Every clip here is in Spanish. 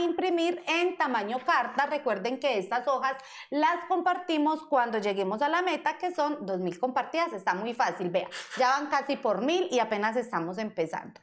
imprimir en tamaño carta. Recuerden que estas hojas las compartimos cuando lleguemos a la meta, que son 2.000 compartidas. Está muy fácil, vea, ya van casi por mil y apenas estamos empezando.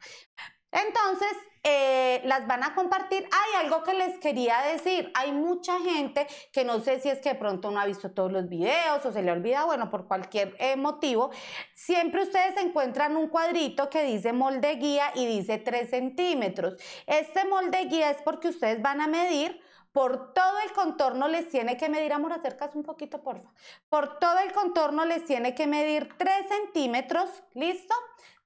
Entonces, eh, las van a compartir. Hay algo que les quería decir. Hay mucha gente que no sé si es que de pronto no ha visto todos los videos o se le olvida, bueno, por cualquier eh, motivo. Siempre ustedes encuentran un cuadrito que dice molde guía y dice 3 centímetros. Este molde guía es porque ustedes van a medir por todo el contorno les tiene que medir, amor, acercas un poquito, porfa. Por todo el contorno les tiene que medir 3 centímetros, ¿listo?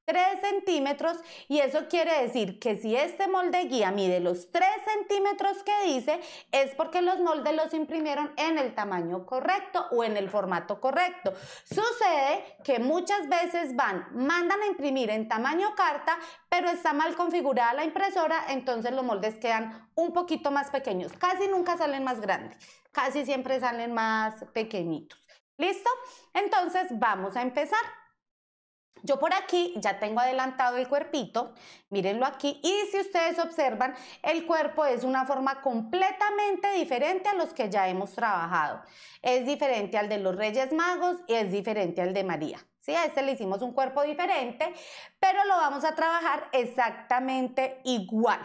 3 centímetros y eso quiere decir que si este molde guía mide los 3 centímetros que dice es porque los moldes los imprimieron en el tamaño correcto o en el formato correcto. Sucede que muchas veces van, mandan a imprimir en tamaño carta, pero está mal configurada la impresora, entonces los moldes quedan un poquito más pequeños. Casi nunca salen más grandes, casi siempre salen más pequeñitos. ¿Listo? Entonces vamos a empezar. Yo por aquí ya tengo adelantado el cuerpito, mírenlo aquí, y si ustedes observan, el cuerpo es una forma completamente diferente a los que ya hemos trabajado. Es diferente al de los Reyes Magos y es diferente al de María. ¿sí? A este le hicimos un cuerpo diferente, pero lo vamos a trabajar exactamente igual.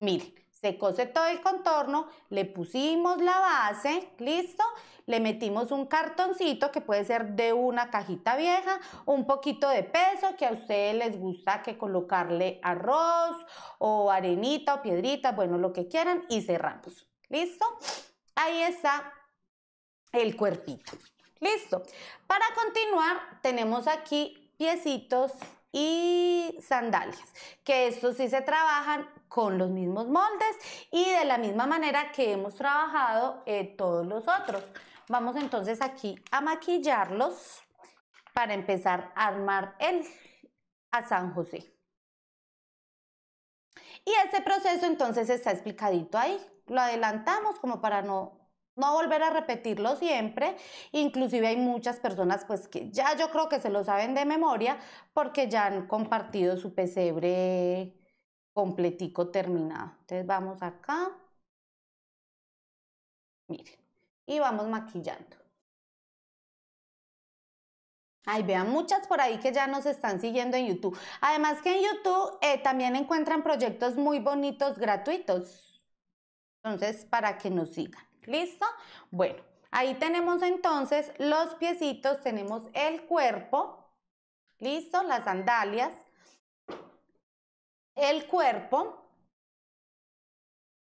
Miren, se cose todo el contorno, le pusimos la base, listo, le metimos un cartoncito que puede ser de una cajita vieja, un poquito de peso que a ustedes les gusta que colocarle arroz o arenita o piedrita, bueno, lo que quieran y cerramos, listo. Ahí está el cuerpito, listo. Para continuar tenemos aquí piecitos y sandalias, que estos sí se trabajan con los mismos moldes y de la misma manera que hemos trabajado eh, todos los otros. Vamos entonces aquí a maquillarlos para empezar a armar el a San José. Y ese proceso entonces está explicadito ahí. Lo adelantamos como para no no volver a repetirlo siempre. Inclusive hay muchas personas pues que ya yo creo que se lo saben de memoria porque ya han compartido su pesebre completico terminado. Entonces vamos acá. Miren. Y vamos maquillando. Ahí vean muchas por ahí que ya nos están siguiendo en YouTube. Además que en YouTube eh, también encuentran proyectos muy bonitos gratuitos. Entonces, para que nos sigan. ¿Listo? Bueno, ahí tenemos entonces los piecitos, tenemos el cuerpo, ¿listo? Las sandalias, el cuerpo.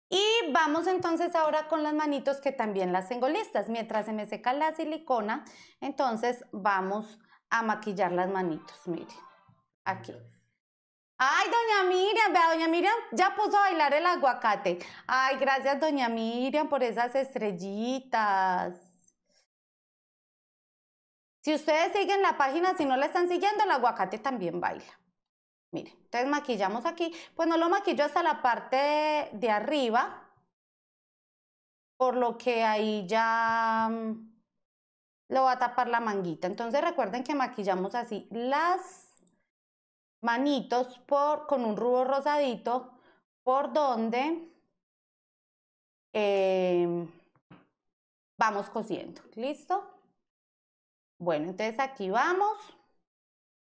Y vamos entonces ahora con las manitos que también las tengo listas. Mientras se me seca la silicona, entonces vamos a maquillar las manitos, miren, aquí. Ay, doña Miriam, vea, doña Miriam ya puso a bailar el aguacate. Ay, gracias, doña Miriam, por esas estrellitas. Si ustedes siguen la página, si no la están siguiendo, el aguacate también baila. Miren, entonces maquillamos aquí. Pues no lo maquillo hasta la parte de arriba, por lo que ahí ya mm, lo va a tapar la manguita. Entonces recuerden que maquillamos así las manitos por, con un rubor rosadito por donde em, vamos cosiendo. ¿Listo? Bueno, entonces aquí vamos.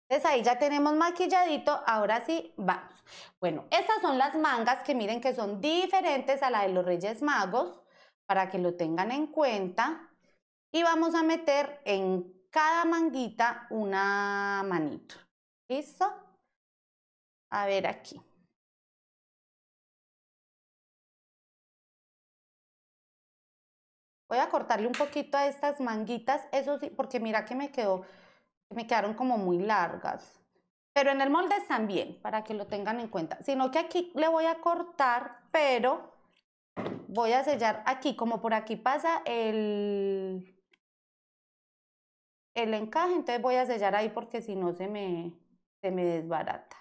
Entonces ahí ya tenemos maquilladito, ahora sí, vamos. Bueno, estas son las mangas que miren que son diferentes a la de los Reyes Magos, para que lo tengan en cuenta. Y vamos a meter en cada manguita una manito. ¿Listo? A ver aquí. Voy a cortarle un poquito a estas manguitas, eso sí, porque mira que me quedó, me quedaron como muy largas. Pero en el molde están bien, para que lo tengan en cuenta. Sino que aquí le voy a cortar, pero voy a sellar aquí, como por aquí pasa el, el encaje. Entonces voy a sellar ahí porque si no se me, se me desbarata.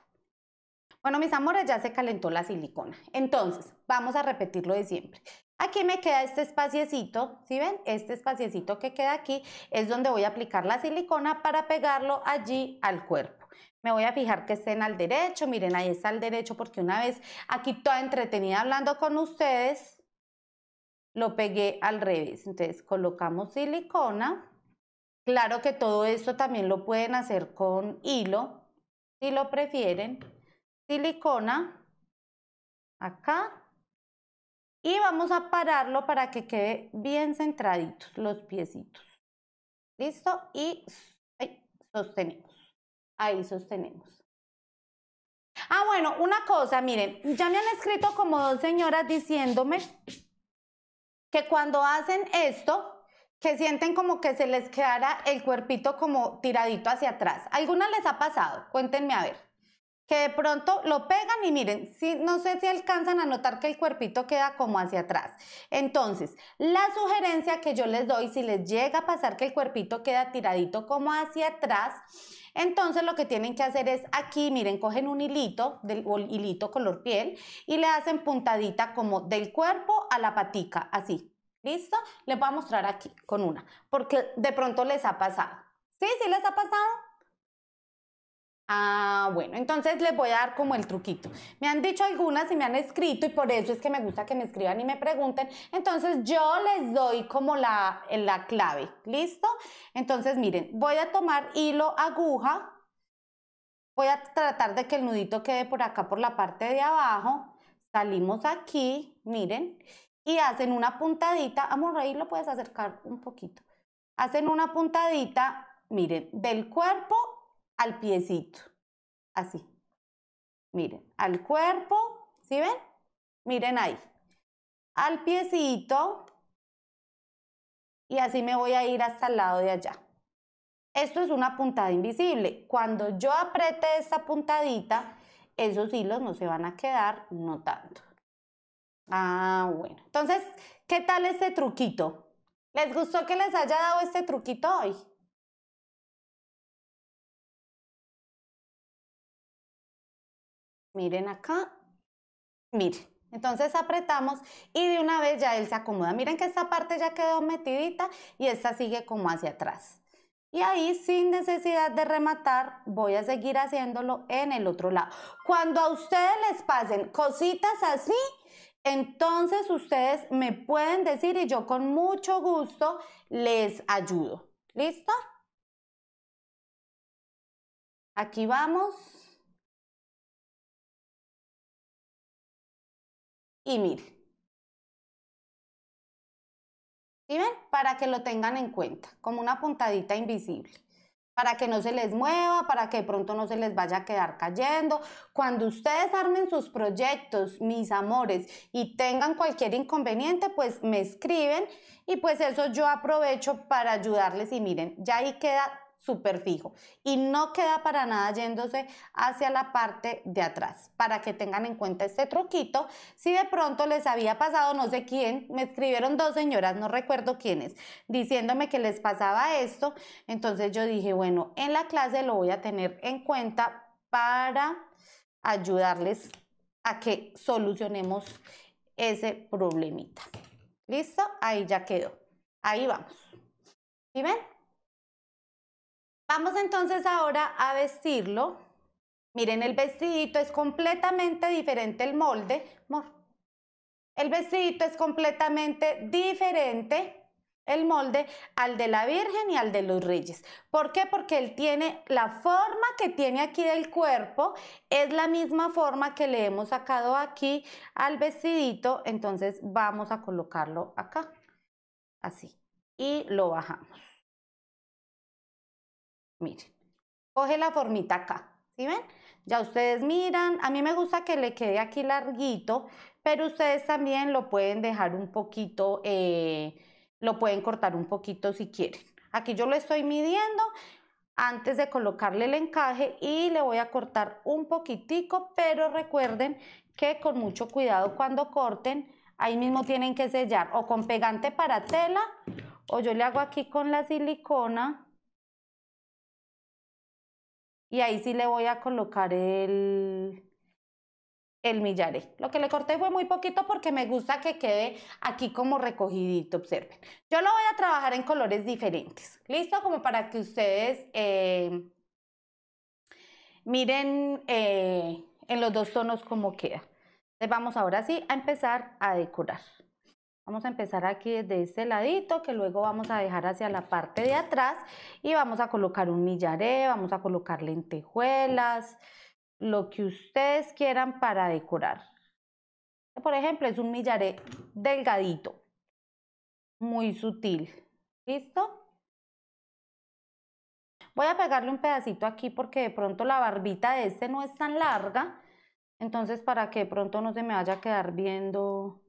Bueno, mis amores, ya se calentó la silicona. Entonces, vamos a repetirlo de siempre. Aquí me queda este espaciecito, si ven? Este espaciecito que queda aquí es donde voy a aplicar la silicona para pegarlo allí al cuerpo. Me voy a fijar que estén al derecho, miren, ahí está al derecho porque una vez aquí toda entretenida hablando con ustedes, lo pegué al revés. Entonces, colocamos silicona. Claro que todo esto también lo pueden hacer con hilo, si lo prefieren silicona acá y vamos a pararlo para que quede bien centraditos los piecitos. ¿Listo? Y sostenemos. Ahí sostenemos. Ah, bueno, una cosa, miren, ya me han escrito como dos señoras diciéndome que cuando hacen esto, que sienten como que se les quedara el cuerpito como tiradito hacia atrás. ¿Alguna les ha pasado? Cuéntenme a ver que de pronto lo pegan y miren, si, no sé si alcanzan a notar que el cuerpito queda como hacia atrás. Entonces, la sugerencia que yo les doy, si les llega a pasar que el cuerpito queda tiradito como hacia atrás, entonces lo que tienen que hacer es aquí, miren, cogen un hilito, del, hilito color piel, y le hacen puntadita como del cuerpo a la patica, así. ¿Listo? Les voy a mostrar aquí con una, porque de pronto les ha pasado. ¿Sí? ¿Sí les ha pasado? Ah, bueno, entonces les voy a dar como el truquito. Me han dicho algunas y me han escrito y por eso es que me gusta que me escriban y me pregunten. Entonces yo les doy como la, la clave, ¿listo? Entonces miren, voy a tomar hilo, aguja, voy a tratar de que el nudito quede por acá, por la parte de abajo. Salimos aquí, miren, y hacen una puntadita, amor, ahí lo puedes acercar un poquito. Hacen una puntadita, miren, del cuerpo al piecito, así. Miren, al cuerpo, ¿sí ven? Miren ahí. Al piecito y así me voy a ir hasta el lado de allá. Esto es una puntada invisible. Cuando yo apriete esta puntadita, esos hilos no se van a quedar notando. Ah, bueno. Entonces, ¿qué tal este truquito? ¿Les gustó que les haya dado este truquito hoy? Miren acá. Miren. Entonces apretamos y de una vez ya él se acomoda. Miren que esta parte ya quedó metidita y esta sigue como hacia atrás. Y ahí sin necesidad de rematar voy a seguir haciéndolo en el otro lado. Cuando a ustedes les pasen cositas así, entonces ustedes me pueden decir y yo con mucho gusto les ayudo. ¿Listo? Aquí vamos. y miren, Para que lo tengan en cuenta, como una puntadita invisible. Para que no se les mueva, para que de pronto no se les vaya a quedar cayendo. Cuando ustedes armen sus proyectos, mis amores, y tengan cualquier inconveniente, pues me escriben y pues eso yo aprovecho para ayudarles. Y miren, ya ahí queda super fijo y no queda para nada yéndose hacia la parte de atrás. Para que tengan en cuenta este truquito, si de pronto les había pasado, no sé quién, me escribieron dos señoras, no recuerdo quiénes, diciéndome que les pasaba esto, entonces yo dije, bueno, en la clase lo voy a tener en cuenta para ayudarles a que solucionemos ese problemita. ¿Listo? Ahí ya quedó. Ahí vamos. ¿Sí ven? Vamos entonces ahora a vestirlo. Miren, el vestidito es completamente diferente el molde. El vestidito es completamente diferente el molde al de la Virgen y al de los Reyes. ¿Por qué? Porque él tiene la forma que tiene aquí del cuerpo, es la misma forma que le hemos sacado aquí al vestidito, entonces vamos a colocarlo acá, así, y lo bajamos. Miren, coge la formita acá, ¿sí ven? Ya ustedes miran, a mí me gusta que le quede aquí larguito, pero ustedes también lo pueden dejar un poquito, eh, lo pueden cortar un poquito si quieren. Aquí yo lo estoy midiendo antes de colocarle el encaje y le voy a cortar un poquitico, pero recuerden que con mucho cuidado cuando corten, ahí mismo tienen que sellar o con pegante para tela o yo le hago aquí con la silicona y ahí sí le voy a colocar el, el millaré. Lo que le corté fue muy poquito porque me gusta que quede aquí como recogidito, observen. Yo lo voy a trabajar en colores diferentes, ¿listo? Como para que ustedes eh, miren eh, en los dos tonos cómo queda. Entonces vamos ahora sí a empezar a decorar. Vamos a empezar aquí desde este ladito, que luego vamos a dejar hacia la parte de atrás y vamos a colocar un millaré, vamos a colocar lentejuelas, lo que ustedes quieran para decorar. Por ejemplo, es un millaré delgadito, muy sutil. ¿Listo? Voy a pegarle un pedacito aquí porque de pronto la barbita de este no es tan larga, entonces para que de pronto no se me vaya a quedar viendo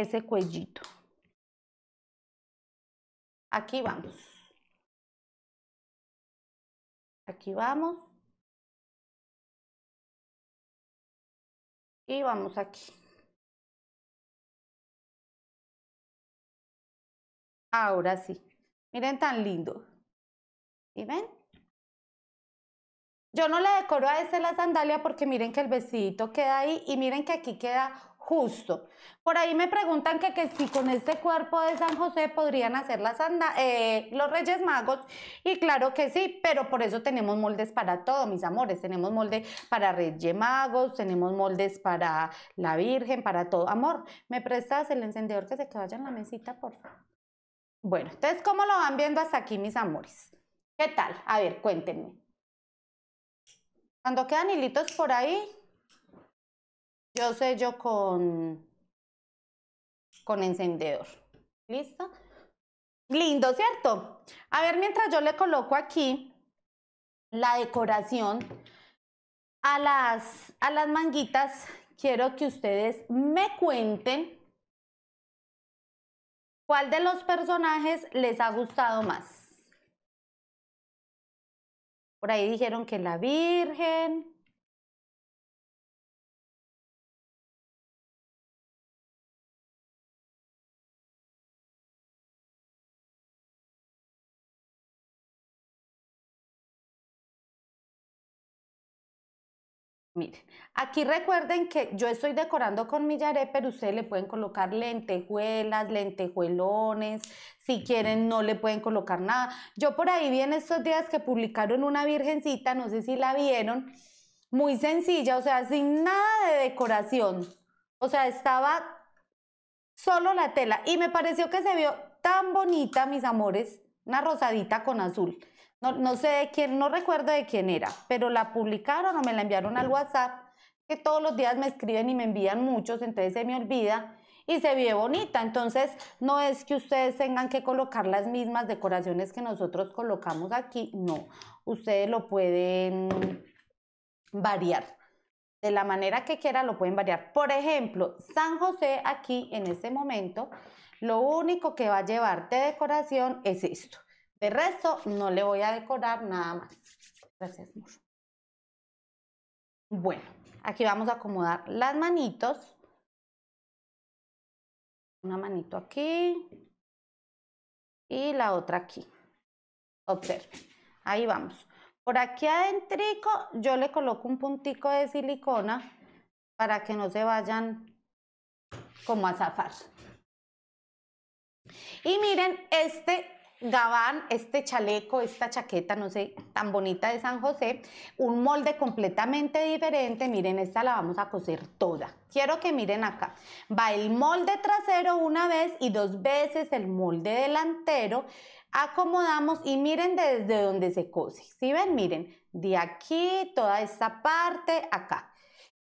ese cuellito. Aquí vamos. Aquí vamos. Y vamos aquí. Ahora sí. Miren tan lindo. ¿Y ven? Yo no le decoro a ese la sandalia porque miren que el besito queda ahí y miren que aquí queda justo. Por ahí me preguntan que, si con este cuerpo de San José podrían hacer las eh, los Reyes Magos. Y claro que sí, pero por eso tenemos moldes para todo, mis amores. Tenemos molde para Reyes Magos, tenemos moldes para la Virgen, para todo. Amor, ¿me prestas el encendedor que se que vaya en la mesita, por favor? Bueno, entonces, ¿cómo lo van viendo hasta aquí, mis amores? ¿Qué tal? A ver, cuéntenme. Cuando quedan hilitos por ahí, yo yo con, con encendedor. ¿Listo? Lindo, ¿cierto? A ver, mientras yo le coloco aquí la decoración a las, a las manguitas, quiero que ustedes me cuenten cuál de los personajes les ha gustado más. Por ahí dijeron que la Virgen, Miren, aquí recuerden que yo estoy decorando con millaré, pero ustedes le pueden colocar lentejuelas, lentejuelones, si quieren no le pueden colocar nada. Yo por ahí vi en estos días que publicaron una virgencita, no sé si la vieron, muy sencilla, o sea, sin nada de decoración. O sea, estaba solo la tela y me pareció que se vio tan bonita, mis amores, una rosadita con azul no, sé de quién, no recuerdo de quién era, pero la publicaron o me la enviaron al WhatsApp, que todos los días me escriben y me envían muchos, entonces se me olvida y se ve bonita. Entonces, no es que ustedes tengan que colocar las mismas decoraciones que nosotros colocamos aquí, no. Ustedes lo pueden variar. De la manera que quieran lo pueden variar. Por ejemplo, San José aquí en este momento, lo único que va a llevar de decoración es esto. De resto, no le voy a decorar nada más. Gracias, mucho. Bueno, aquí vamos a acomodar las manitos. Una manito aquí y la otra aquí. Observen, ahí vamos. Por aquí adentrico yo le coloco un puntico de silicona para que no se vayan como a zafar. Y miren, este Gabán este chaleco, esta chaqueta, no sé, tan bonita de San José, un molde completamente diferente, miren, esta la vamos a coser toda. Quiero que miren acá, va el molde trasero una vez y dos veces el molde delantero, acomodamos y miren desde donde se cose, si ven? Miren, de aquí, toda esta parte, acá.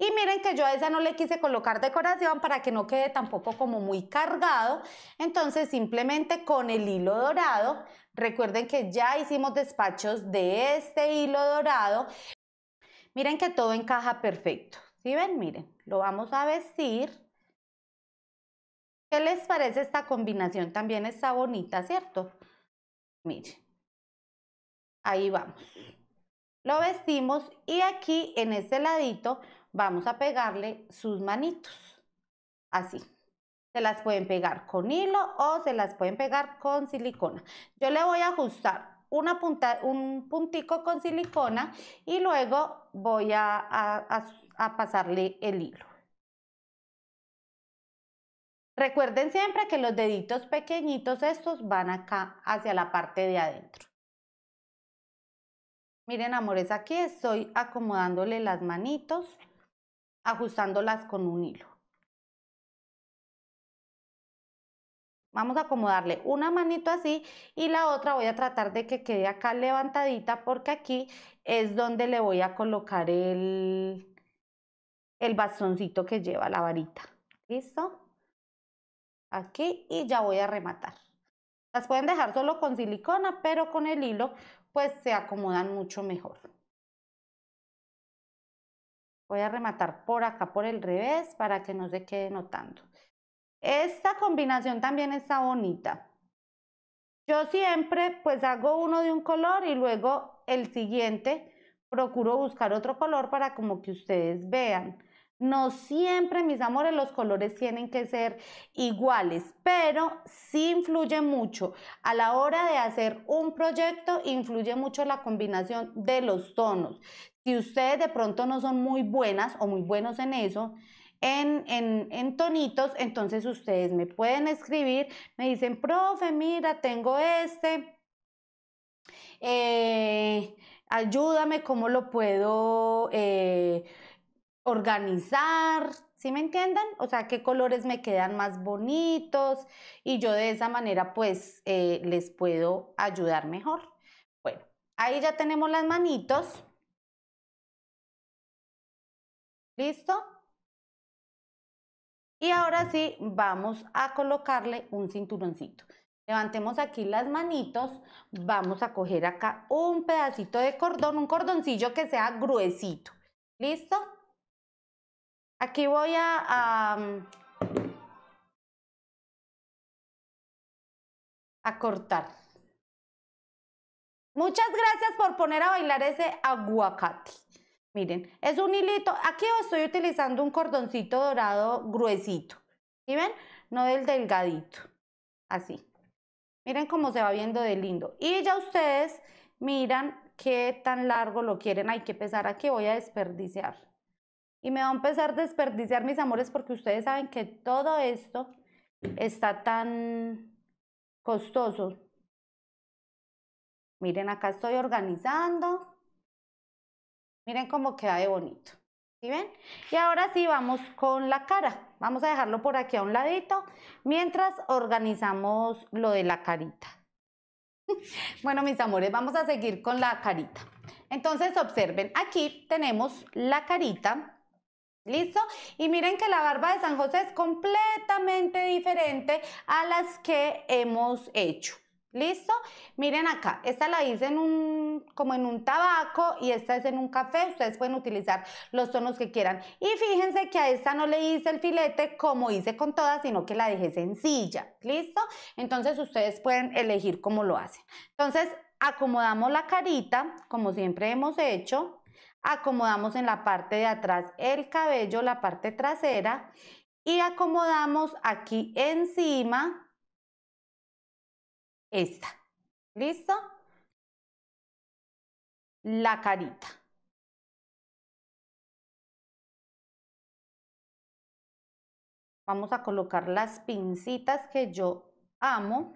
Y miren que yo a esa no le quise colocar decoración para que no quede tampoco como muy cargado. Entonces simplemente con el hilo dorado, recuerden que ya hicimos despachos de este hilo dorado. Miren que todo encaja perfecto. ¿Sí ven? Miren, lo vamos a vestir. ¿Qué les parece esta combinación? También está bonita, ¿cierto? Miren, ahí vamos. Lo vestimos y aquí en este ladito vamos a pegarle sus manitos, así. Se las pueden pegar con hilo o se las pueden pegar con silicona. Yo le voy a ajustar una punta, un puntico con silicona y luego voy a, a pasarle el hilo. Recuerden siempre que los deditos pequeñitos estos van acá hacia la parte de adentro. Miren amores, aquí estoy acomodándole las manitos ajustándolas con un hilo. Vamos a acomodarle una manito así y la otra voy a tratar de que quede acá levantadita porque aquí es donde le voy a colocar el, el bastoncito que lleva la varita. ¿Listo? Aquí y ya voy a rematar. Las pueden dejar solo con silicona, pero con el hilo pues se acomodan mucho mejor. Voy a rematar por acá, por el revés, para que no se quede notando. Esta combinación también está bonita. Yo siempre pues hago uno de un color y luego el siguiente procuro buscar otro color para como que ustedes vean. No siempre, mis amores, los colores tienen que ser iguales, pero sí influye mucho. A la hora de hacer un proyecto, influye mucho la combinación de los tonos si ustedes de pronto no son muy buenas o muy buenos en eso, en, tonitos, entonces ustedes me pueden escribir, me dicen, profe, mira, tengo este, eh, ayúdame, ¿cómo lo puedo eh, organizar? ¿Sí me entienden? O sea, qué colores me quedan más bonitos y yo de esa manera pues eh, les puedo ayudar mejor. Bueno, ahí ya tenemos las manitos. ¿Listo? Y ahora sí, vamos a colocarle un cinturoncito. Levantemos aquí las manitos, vamos a coger acá un pedacito de cordón, un cordoncillo que sea gruesito. ¿Listo? Aquí voy a, a cortar. Muchas gracias por poner a bailar ese aguacate. Miren, es un hilito. Aquí estoy utilizando un cordoncito dorado gruesito. y ven? No del delgadito. Así. Miren cómo se va viendo de lindo. Y ya ustedes miran qué tan largo lo quieren. Hay que pesar aquí, voy a desperdiciar. Y me va a empezar a desperdiciar, mis amores, porque ustedes saben que todo esto está tan costoso. Miren, acá estoy organizando. Miren cómo queda de bonito. ¿Sí ven? Y ahora sí vamos con la cara. Vamos a dejarlo por aquí a un ladito mientras organizamos lo de la carita. bueno, mis amores, vamos a seguir con la carita. Entonces, observen, aquí tenemos la carita. ¿Listo? Y miren que la barba de San José es completamente diferente a las que hemos hecho. ¿Listo? Miren acá, esta la hice en un, como en un tabaco y esta es en un café. Ustedes pueden utilizar los tonos que quieran. Y fíjense que a esta no le hice el filete como hice con todas, sino que la dejé sencilla. ¿Listo? Entonces ustedes pueden elegir cómo lo hacen. Entonces acomodamos la carita, como siempre hemos hecho. Acomodamos en la parte de atrás el cabello, la parte trasera. Y acomodamos aquí encima esta. ¿Listo? La carita. Vamos a colocar las pincitas que yo amo.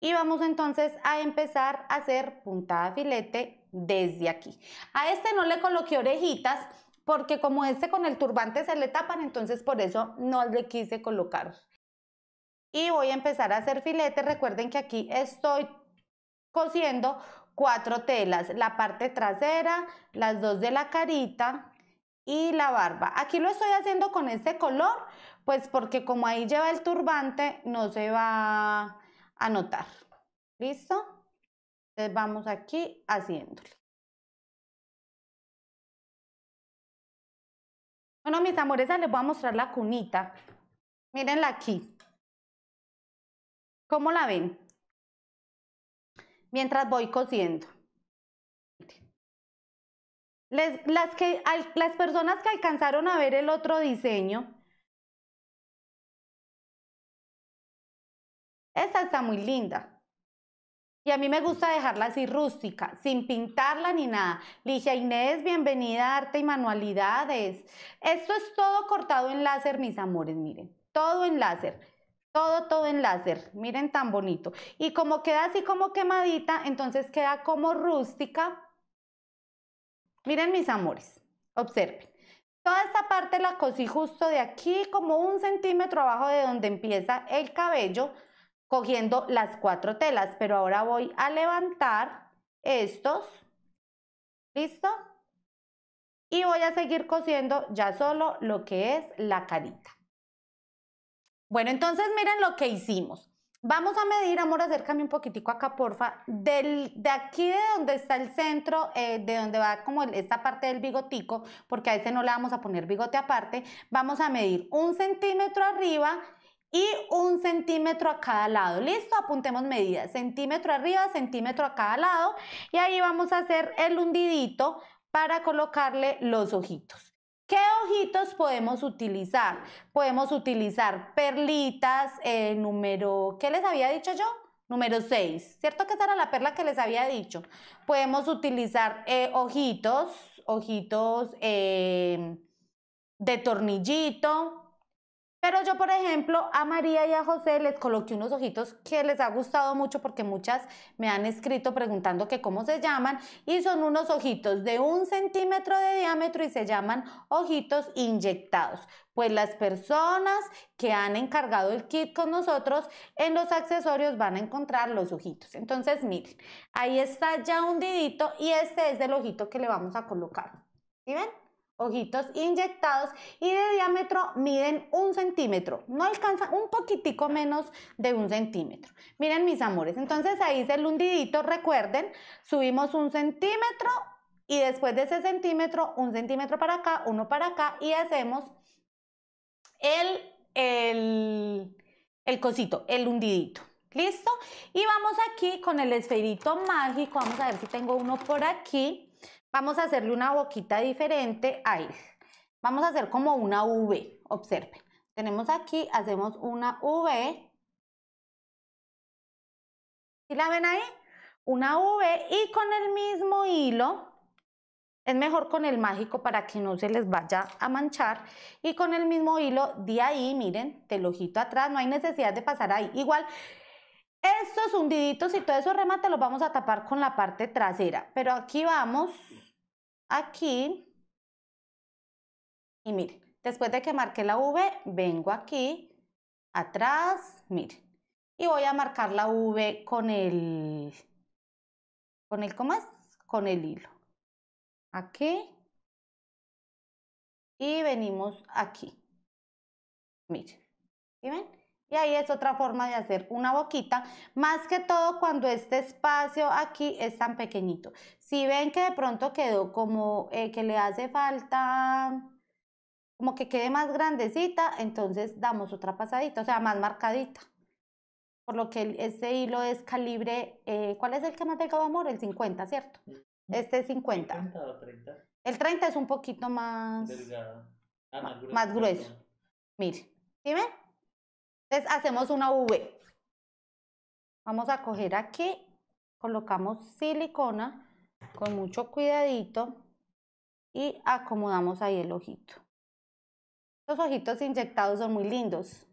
Y vamos entonces a empezar a hacer puntada filete desde aquí. A este no le coloqué orejitas porque como este con el turbante se le tapan, entonces por eso no le quise colocar y voy a empezar a hacer filetes. Recuerden que aquí estoy cosiendo cuatro telas, la parte trasera, las dos de la carita y la barba. Aquí lo estoy haciendo con este color, pues porque como ahí lleva el turbante, no se va a notar. ¿Listo? Entonces vamos aquí haciéndolo. Bueno, mis amores, les voy a mostrar la cunita. Mírenla aquí. ¿Cómo la ven? Mientras voy cosiendo. las, que, las personas que alcanzaron a ver el otro diseño, esta está muy linda. Y a mí me gusta dejarla así rústica, sin pintarla ni nada. Ligia Inés, bienvenida a Arte y Manualidades. Esto es todo cortado en láser, mis amores, miren, todo en láser. Todo, todo en láser. Miren tan bonito. Y como queda así como quemadita, entonces queda como rústica. Miren mis amores, observen. Toda esta parte la cosí justo de aquí, como un centímetro abajo de donde empieza el cabello, cogiendo las cuatro telas. Pero ahora voy a levantar estos. ¿Listo? Y voy a seguir cosiendo ya solo lo que es la carita. Bueno, entonces miren lo que hicimos. Vamos a medir, amor, acércame un poquitico acá, porfa. de aquí de donde está el centro, eh, de donde va como esta parte del bigotico, porque a ese no le vamos a poner bigote aparte, vamos a medir un centímetro arriba y un centímetro a cada lado. ¿Listo? Apuntemos medidas. Centímetro arriba, centímetro a cada lado. Y ahí vamos a hacer el hundidito para colocarle los ojitos. ¿Qué ojitos podemos utilizar? Podemos utilizar perlitas, eh, número, ¿qué les había dicho yo? Número 6, ¿cierto que esa era la perla que les había dicho? Podemos utilizar eh, ojitos, ojitos eh, de tornillito, pero yo, por ejemplo, a María y a José les coloqué unos ojitos que les ha gustado mucho porque muchas me han escrito preguntando que cómo se llaman y son unos ojitos de un centímetro de diámetro y se llaman ojitos inyectados. Pues las personas que han encargado el kit con nosotros en los accesorios van a encontrar los ojitos. Entonces, miren, ahí está ya hundidito y este es el ojito que le vamos a colocar. ¿Sí ven? ojitos inyectados y de diámetro miden un centímetro. No alcanza un poquitico menos de un centímetro. Miren mis amores, entonces ahí es el hundidito, recuerden, subimos un centímetro y después de ese centímetro, un centímetro para acá, uno para acá y hacemos el, el, el cosito, el hundidito. ¿Listo? Y vamos aquí con el esferito mágico. Vamos a ver si tengo uno por aquí. Vamos a hacerle una boquita diferente ahí Vamos a hacer como una V, observen. Tenemos aquí, hacemos una V. ¿Sí la ven ahí? Una V y con el mismo hilo es mejor con el mágico para que no se les vaya a manchar. Y con el mismo hilo de ahí, miren, del ojito atrás, no hay necesidad de pasar ahí. Igual, estos hundiditos y todo eso remate los vamos a tapar con la parte trasera. Pero aquí vamos aquí y miren, después de que marque la V, vengo aquí, atrás, miren, y voy a marcar la V con el, con el, comas Con el hilo. Aquí y venimos aquí. Miren, ¿sí ven? Y ahí es otra forma de hacer una boquita, más que todo cuando este espacio aquí es tan pequeñito. Si ven que de pronto quedó como eh, que le hace falta, como que quede más grandecita, entonces damos otra pasadita, o sea, más marcadita. Por lo que este hilo es calibre, eh, ¿cuál es el que más delgado, amor? El 50, ¿cierto? Mm. Este es 50. o 30. El 30 es un poquito más... Ah, más, grueso. Más grueso. Mire, ¿sí ven? Entonces hacemos una V. Vamos a coger aquí, colocamos silicona con mucho cuidadito y acomodamos ahí el ojito. Los ojitos inyectados son muy lindos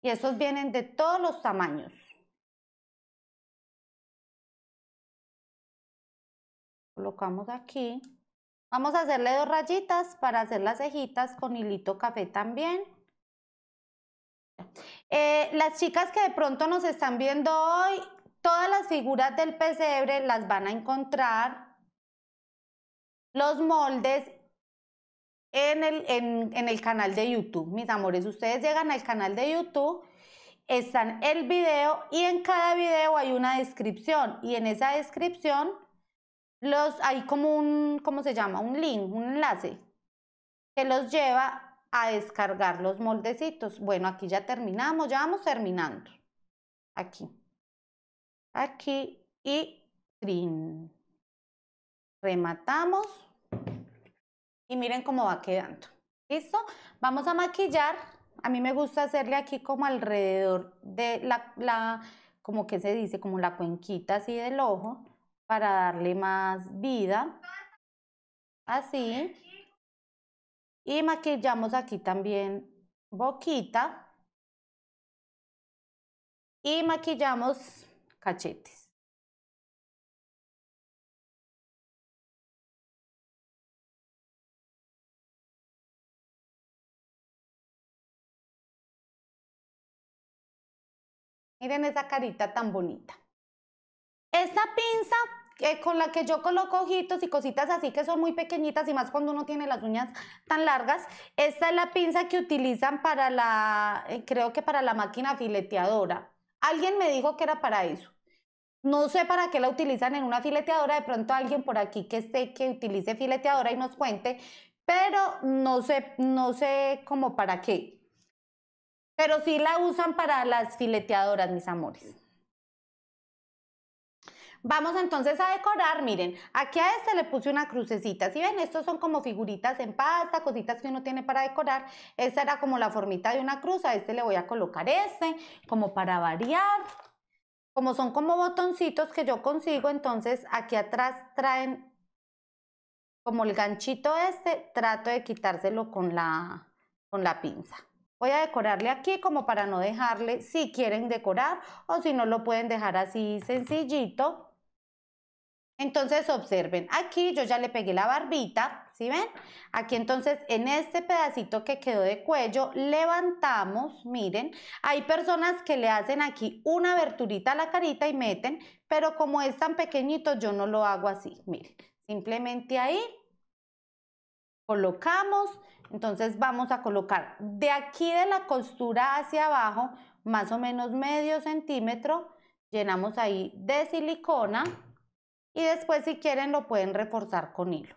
y estos vienen de todos los tamaños. Colocamos aquí. Vamos a hacerle dos rayitas para hacer las cejitas con hilito café también. Eh, las chicas que de pronto nos están viendo hoy, todas las figuras del pesebre las van a encontrar, los moldes en el, el canal de YouTube. Mis amores, ustedes llegan al canal de YouTube están el video y en cada video hay una descripción y en esa descripción los hay como un, ¿cómo se llama? Un link, un enlace que los lleva a descargar los moldecitos. Bueno, aquí ya terminamos, ya vamos terminando. Aquí. Aquí y trin. Rematamos. Y miren cómo va quedando. ¿Listo? Vamos a maquillar. A mí me gusta hacerle aquí como alrededor de la, la como que se dice, como la cuenquita así del ojo, para darle más vida. Así. Y maquillamos aquí también boquita. Y maquillamos cachetes. Miren esa carita tan bonita. Esta pinza con la que yo coloco ojitos y cositas así que son muy pequeñitas y más cuando uno tiene las uñas tan largas. Esta es la pinza que utilizan para la, eh, creo que para la máquina fileteadora. Alguien me dijo que era para eso. No sé para qué la utilizan en una fileteadora, de pronto alguien por aquí que esté que utilice fileteadora y nos cuente, pero no sé, no sé cómo para qué. Pero sí la usan para las fileteadoras, mis amores. Vamos entonces a decorar, miren, aquí a este le puse una crucecita, si ven? Estos son como figuritas en pasta, cositas que uno tiene para decorar, esta era como la formita de una cruz, a este le voy a colocar este, como para variar, como son como botoncitos que yo consigo, entonces aquí atrás traen como el ganchito este, trato de quitárselo con la, con la pinza. Voy a decorarle aquí como para no dejarle, si quieren decorar o si no lo pueden dejar así sencillito. Entonces observen, aquí yo ya le pegué la barbita, ¿sí ven? Aquí entonces en este pedacito que quedó de cuello levantamos, miren, hay personas que le hacen aquí una aberturita a la carita y meten, pero como es tan pequeñito yo no lo hago así, miren, simplemente ahí colocamos, entonces vamos a colocar de aquí de la costura hacia abajo más o menos medio centímetro, llenamos ahí de silicona, y después si quieren lo pueden reforzar con hilo.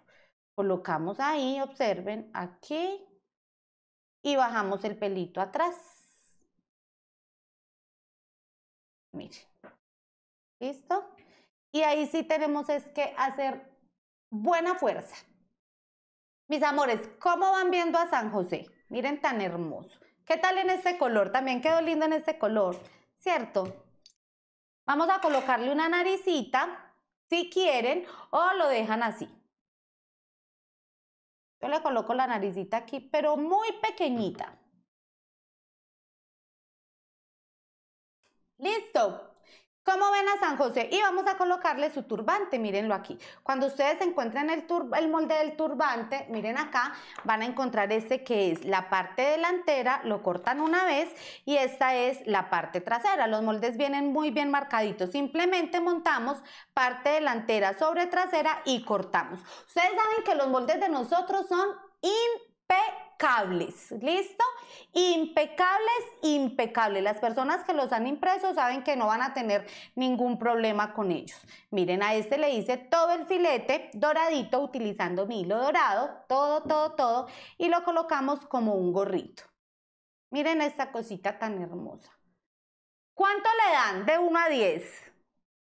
Colocamos ahí, observen, aquí y bajamos el pelito atrás. Miren. ¿Listo? Y ahí sí tenemos es que hacer buena fuerza. Mis amores, ¿cómo van viendo a San José? Miren tan hermoso. ¿Qué tal en este color? También quedó lindo en este color, ¿cierto? Vamos a colocarle una naricita si quieren, o lo dejan así. Yo le coloco la naricita aquí, pero muy pequeñita. Listo. ¿Cómo ven a San José? Y vamos a colocarle su turbante, mírenlo aquí. Cuando ustedes encuentren el, molde del turbante, miren acá, van a encontrar este que es la parte delantera, lo cortan una vez y esta es la parte trasera. Los moldes vienen muy bien marcaditos, simplemente montamos parte delantera sobre trasera y cortamos. Ustedes saben que los moldes de nosotros son impecables Cables, ¿listo? Impecables, impecables. Las personas que los han impreso saben que no van a tener ningún problema con ellos. Miren, a este le hice todo el filete doradito utilizando mi hilo dorado, todo, todo, todo, y lo colocamos como un gorrito. Miren esta cosita tan hermosa. ¿Cuánto le dan de 1 a 10?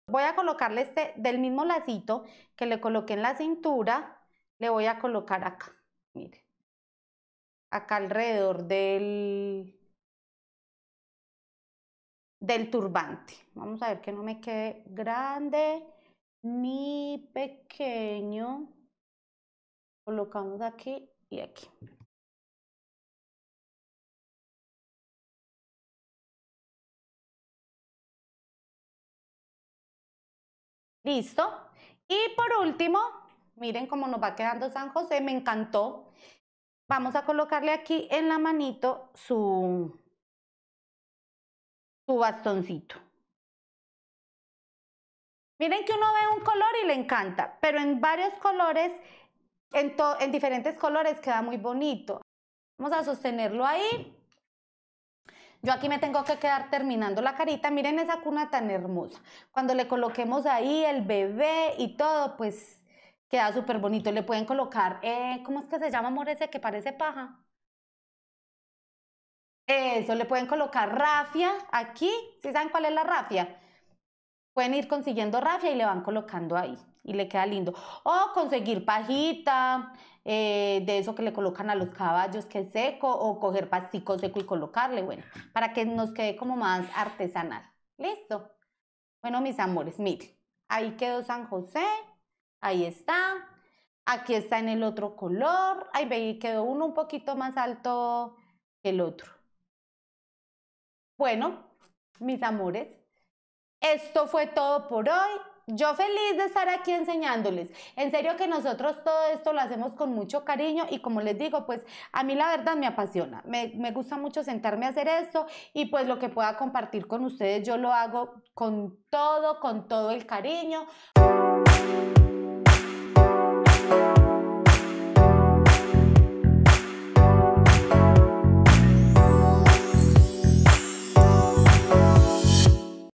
Voy a colocarle este del mismo lacito que le coloqué en la cintura, le voy a colocar acá, miren acá alrededor del, del turbante. Vamos a ver que no me quede grande ni pequeño. Colocamos aquí y aquí. Listo. Y por último, miren cómo nos va quedando San José. Me encantó. Vamos a colocarle aquí en la manito su, su bastoncito. Miren que uno ve un color y le encanta, pero en varios colores, en, en diferentes colores queda muy bonito. Vamos a sostenerlo ahí. Yo aquí me tengo que quedar terminando la carita. Miren esa cuna tan hermosa. Cuando le coloquemos ahí el bebé y todo, pues Queda súper bonito. Le pueden colocar, eh, ¿cómo es que se llama, amor, ese que parece paja? Eso, le pueden colocar rafia aquí. ¿Sí saben cuál es la rafia? Pueden ir consiguiendo rafia y le van colocando ahí y le queda lindo. O conseguir pajita, eh, de eso que le colocan a los caballos que es seco, o coger pastico seco y colocarle, bueno, para que nos quede como más artesanal. Listo. Bueno, mis amores, miren, ahí quedó San José. Ahí está. Aquí está en el otro color. Ahí veis, quedó uno un poquito más alto que el otro. Bueno, mis amores, esto fue todo por hoy. Yo feliz de estar aquí enseñándoles. En serio que nosotros todo esto lo hacemos con mucho cariño y como les digo, pues a mí la verdad me apasiona. Me, me gusta mucho sentarme a hacer esto y pues lo que pueda compartir con ustedes yo lo hago con todo, con todo el cariño.